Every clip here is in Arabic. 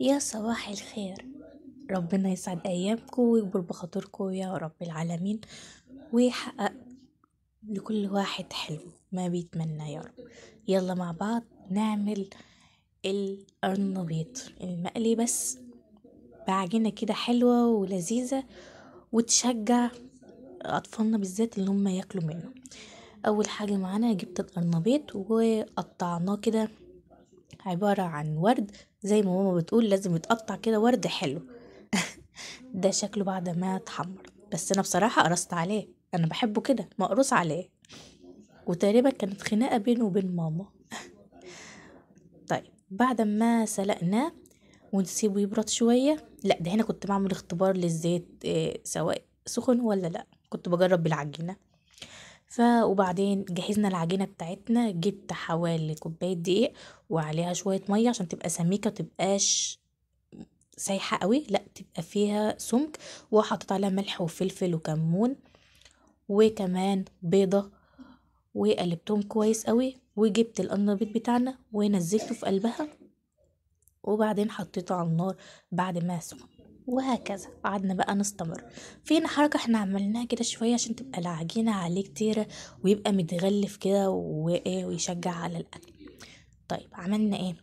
يا صباح الخير ربنا يسعد ايامكم ويكبر بخاطركم يا رب العالمين ويحقق لكل واحد حلم ما بيتمنى يا رب يلا مع بعض نعمل القرنبيط المقلي بس بعجينة كده حلوة ولذيذة وتشجع أطفالنا بالذات اللي هم ياكلوا منه أول حاجة معانا جبت القرنبيط وقطعناه كده عبارة عن ورد زي ما ماما بتقول لازم يتقطع كده ورد حلو ده شكله بعد ما اتحمر بس انا بصراحة قرصت عليه انا بحبه كده مقروص عليه وتقريبا كانت خناقة بينه وبين ماما طيب بعد ما سلقناه ونسيبه يبرد شوية لا ده هنا كنت بعمل اختبار للزيت آه، سواء سخن ولا لا كنت بجرب بالعجينة ف وبعدين جهزنا العجينه بتاعتنا جبت حوالي كوبايه دقيق وعليها شويه ميه عشان تبقى سميكه متبقاش سايحه قوي لا تبقى فيها سمك وحطيت عليها ملح وفلفل وكمون وكمان بيضه وقلبتهم كويس قوي وجبت الانبيض بتاعنا ونزلته في قلبها وبعدين حطيته على النار بعد ما سمك وهكذا قعدنا بقى نستمر فين حركة احنا عملناها كده شوية عشان تبقى العجينة عليه كتير ويبقى متغلف كده وايه ويشجع على الاكل طيب عملنا ايه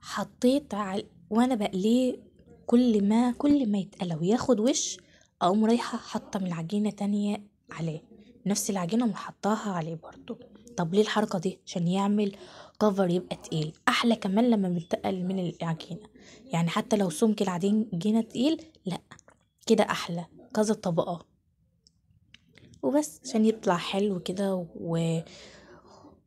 حطيت عل... وانا بقليه كل ما كل ما يتقلى وياخد وش اقوم رايحة حاطة من العجينة تانية عليه نفس العجينة ومحطاها عليه برضو طب ليه الحركة دي عشان يعمل كفر يبقى تقيل احلى كمان لما بنتقل من العجينة يعني حتى لو سمك العجين جينا تقيل لا كده احلى كذا طبقه وبس عشان يطلع حلو كده و...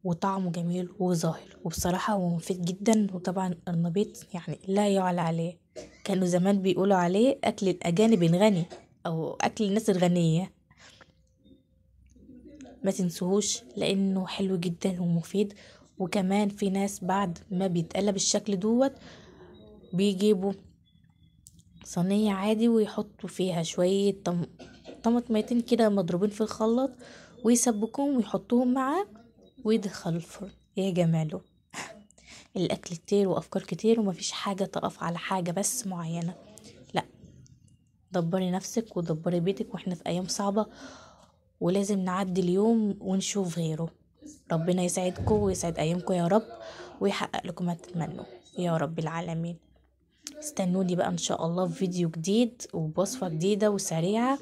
وطعمه جميل وظاهر وبصراحة هو مفيد جدا وطبعا النبيط يعني لا يعلى عليه كانوا زمان بيقولوا عليه أكل الأجانب الغني أو أكل الناس الغنية ما تنسوهوش لأنه حلو جدا ومفيد وكمان في ناس بعد ما بيتقلب الشكل دوت بيجيبوا صينية عادي ويحطوا فيها شوية طمطميتين كده مضروبين في الخلاط ويسبكوهم ويحطوهم معاه ويدخل الفرن يا جماله الاكل كتير وافكار كتير ومفيش حاجه تقف على حاجه بس معينه لا دبري نفسك ودبري بيتك واحنا في ايام صعبه ولازم نعدي اليوم ونشوف غيره ربنا يسعدكم ويسعد ايامكم يا رب ويحقق لكم ما تتمنوا يا رب العالمين استنوني بقى ان شاء الله في فيديو جديد وبوصفه جديده وسريعه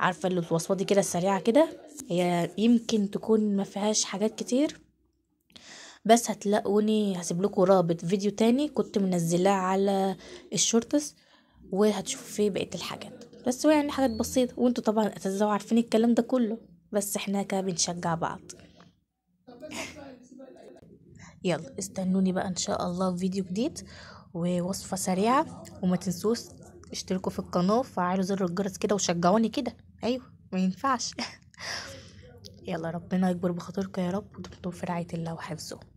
عارفه الوصفه دي كده سريعة كده هي يمكن تكون ما فيهاش حاجات كتير بس هتلاقوني هسيب لكم رابط فيديو تاني كنت منزلاه على الشورتس وهتشوفوا فيه بقيه الحاجات بس يعني حاجات بسيطه وانتوا طبعا اتزوجوا عارفين الكلام ده كله بس احنا كده بنشجع بعض يلا استنوني بقى ان شاء الله في فيديو جديد ووصفة سريعة وما تنسوش اشتركوا في القناة وفعلوا زر الجرس كده وشجعوني كده ايوه ما ينفعش يلا ربنا يكبر بخاطركم يا رب ودمتم في رعاية الله وحفظه